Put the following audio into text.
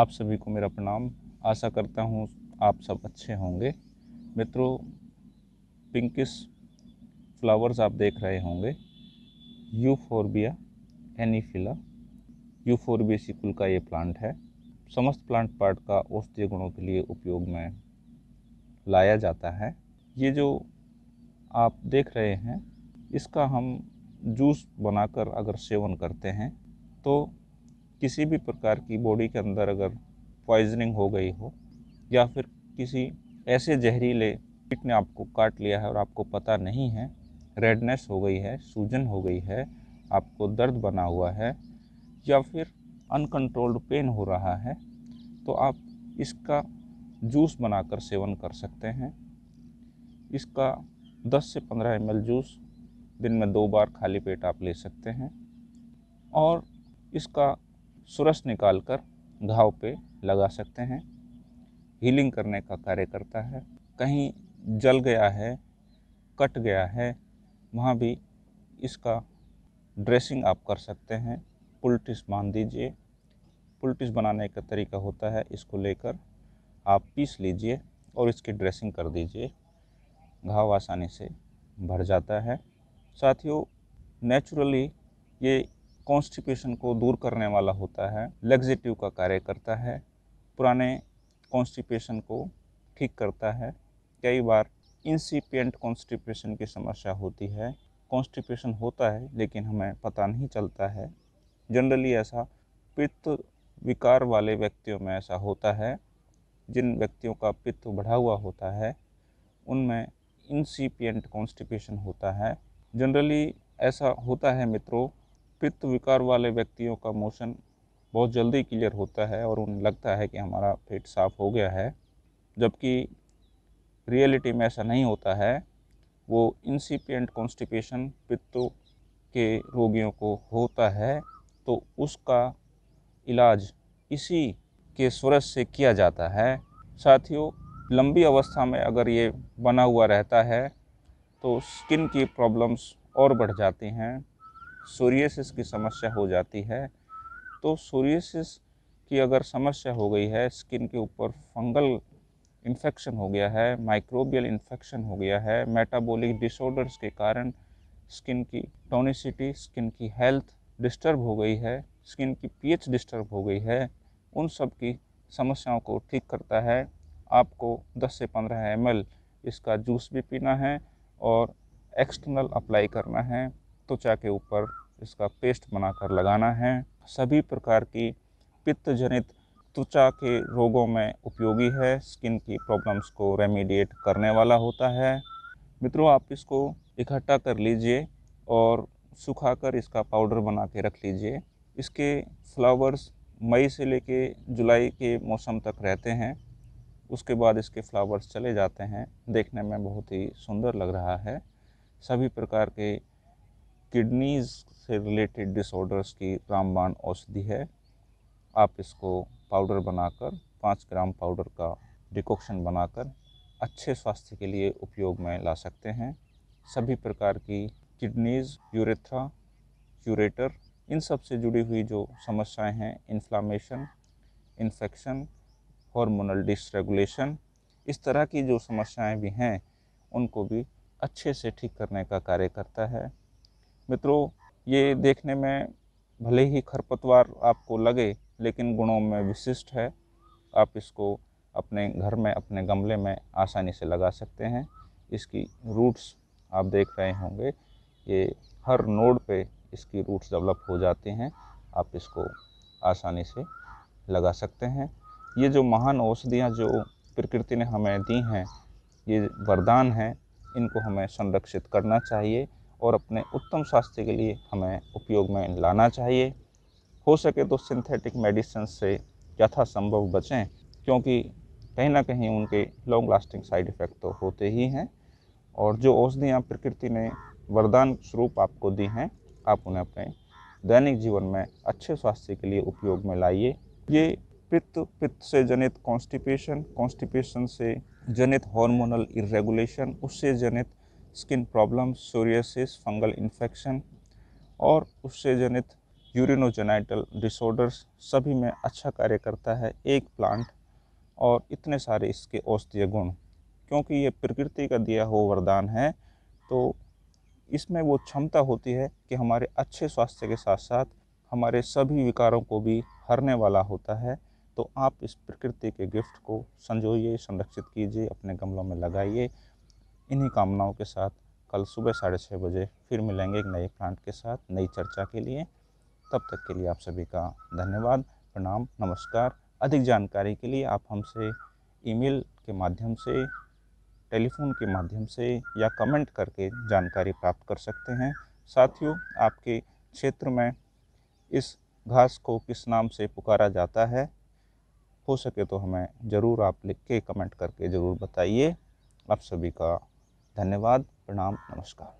आप सभी को मेरा प्रणाम आशा करता हूँ आप सब अच्छे होंगे मित्रों पिंकिस फ्लावर्स आप देख रहे होंगे यूफोरबिया एनीफिला यूफोरबियसी कुल का ये प्लांट है समस्त प्लांट पार्ट का औषधीय गुणों के लिए उपयोग में लाया जाता है ये जो आप देख रहे हैं इसका हम जूस बनाकर अगर सेवन करते हैं तो किसी भी प्रकार की बॉडी के अंदर अगर पॉइजनिंग हो गई हो या फिर किसी ऐसे जहरीले कीट ने आपको काट लिया है और आपको पता नहीं है रेडनेस हो गई है सूजन हो गई है आपको दर्द बना हुआ है या फिर अनकंट्रोल्ड पेन हो रहा है तो आप इसका जूस बनाकर सेवन कर सकते हैं इसका 10 से 15 एम जूस दिन में दो बार खाली पेट आप ले सकते हैं और इसका सुरस निकाल कर घाव पे लगा सकते हैं हीलिंग करने का कार्य करता है कहीं जल गया है कट गया है वहाँ भी इसका ड्रेसिंग आप कर सकते हैं पुलटिस बांध दीजिए पुलटिस बनाने का तरीका होता है इसको लेकर आप पीस लीजिए और इसकी ड्रेसिंग कर दीजिए घाव आसानी से भर जाता है साथियों नेचुरली ये कॉन्स्टिपेशन को दूर करने वाला होता है लेग्जेटिव का कार्य करता है पुराने कॉन्स्टिपेशन को ठीक करता है कई बार इंसिपियंट कॉन्स्टिपेशन की समस्या होती है कॉन्स्टिपेशन होता है लेकिन हमें पता नहीं चलता है जनरली ऐसा पित्त विकार वाले व्यक्तियों में ऐसा होता है जिन व्यक्तियों का पित्त बढ़ा हुआ होता है उनमें इंसिपियंट कॉन्स्टिपेशन होता है जनरली ऐसा होता है मित्रों पित्त विकार वाले व्यक्तियों का मोशन बहुत जल्दी क्लियर होता है और उन्हें लगता है कि हमारा पेट साफ हो गया है जबकि रियलिटी में ऐसा नहीं होता है वो इंसिपियंट कॉन्स्टिपेशन पित्त के रोगियों को होता है तो उसका इलाज इसी के स्वरस से किया जाता है साथियों लंबी अवस्था में अगर ये बना हुआ रहता है तो स्किन की प्रॉब्लम्स और बढ़ जाती हैं सोरियसिस की समस्या हो जाती है तो सोरियसिस की अगर समस्या हो गई है स्किन के ऊपर फंगल इन्फेक्शन हो गया है माइक्रोबियल इन्फेक्शन हो गया है मेटाबॉलिक डिसऑर्डर्स के कारण स्किन की टोनिसिटी स्किन की हेल्थ डिस्टर्ब हो गई है स्किन की पीएच डिस्टर्ब हो गई है उन सब की समस्याओं को ठीक करता है आपको 10 से 15 एम इसका जूस भी पीना है और एक्सटर्नल अप्लाई करना है त्वचा के ऊपर इसका पेस्ट बनाकर लगाना है सभी प्रकार की पित्त जनित त्वचा के रोगों में उपयोगी है स्किन की प्रॉब्लम्स को रेमिडिएट करने वाला होता है मित्रों आप इसको इकट्ठा कर लीजिए और सुखाकर इसका पाउडर बना के रख लीजिए इसके फ्लावर्स मई से लेके जुलाई के मौसम तक रहते हैं उसके बाद इसके फ्लावर्स चले जाते हैं देखने में बहुत ही सुंदर लग रहा है सभी प्रकार के किडनीज से रिलेटेड डिसऑर्डर्स की रामबाण औषधि है आप इसको पाउडर बनाकर पाँच ग्राम पाउडर का डिकॉक्शन बनाकर अच्छे स्वास्थ्य के लिए उपयोग में ला सकते हैं सभी प्रकार की किडनीज यूरेथ्रा क्यूरेटर इन सब से जुड़ी हुई जो समस्याएं हैं इन्फ्लामेशन इन्फेक्शन हार्मोनल डिसरेगुलेशन इस तरह की जो समस्याएं भी हैं उनको भी अच्छे से ठीक करने का कार्य करता है मित्रों ये देखने में भले ही खरपतवार आपको लगे लेकिन गुणों में विशिष्ट है आप इसको अपने घर में अपने गमले में आसानी से लगा सकते हैं इसकी रूट्स आप देख रहे होंगे ये हर नोड पे इसकी रूट्स डेवलप हो जाती हैं आप इसको आसानी से लगा सकते हैं ये जो महान औषधियाँ जो प्रकृति ने हमें दी हैं ये वरदान हैं इनको हमें संरक्षित करना चाहिए और अपने उत्तम स्वास्थ्य के लिए हमें उपयोग में लाना चाहिए हो सके तो सिंथेटिक मेडिसिन से यथासंभव बचें क्योंकि कहीं ना कहीं उनके लॉन्ग लास्टिंग साइड इफ़ेक्ट तो होते ही हैं और जो औषधियाँ प्रकृति ने वरदान स्वरूप आपको दी हैं आप उन्हें अपने दैनिक जीवन में अच्छे स्वास्थ्य के लिए उपयोग में लाइए ये पित्त पित्त से जनित कॉन्स्टिपेशन कॉन्स्टिपेशन से जनित हार्मोनल इरेगुलेशन उससे जनित skin problem psoriasis fungal infection और उससे जनित यूरिनोजेनाइटल डिसऑर्डर्स सभी में अच्छा कार्य करता है एक प्लांट और इतने सारे इसके औषधीय गुण क्योंकि ये प्रकृति का दिया हुआ वरदान है तो इसमें वो क्षमता होती है कि हमारे अच्छे स्वास्थ्य के साथ साथ हमारे सभी विकारों को भी हरने वाला होता है तो आप इस प्रकृति के गिफ्ट को संजोइए संरक्षित कीजिए अपने गमलों में लगाइए इन्हीं कामनाओं के साथ कल सुबह साढ़े छः बजे फिर मिलेंगे एक नए प्लांट के साथ नई चर्चा के लिए तब तक के लिए आप सभी का धन्यवाद प्रणाम नमस्कार अधिक जानकारी के लिए आप हमसे ईमेल के माध्यम से टेलीफोन के माध्यम से या कमेंट करके जानकारी प्राप्त कर सकते हैं साथियों आपके क्षेत्र में इस घास को किस नाम से पुकारा जाता है हो सके तो हमें ज़रूर आप लिख के कमेंट करके ज़रूर बताइए आप सभी का धन्यवाद प्रणाम नमस्कार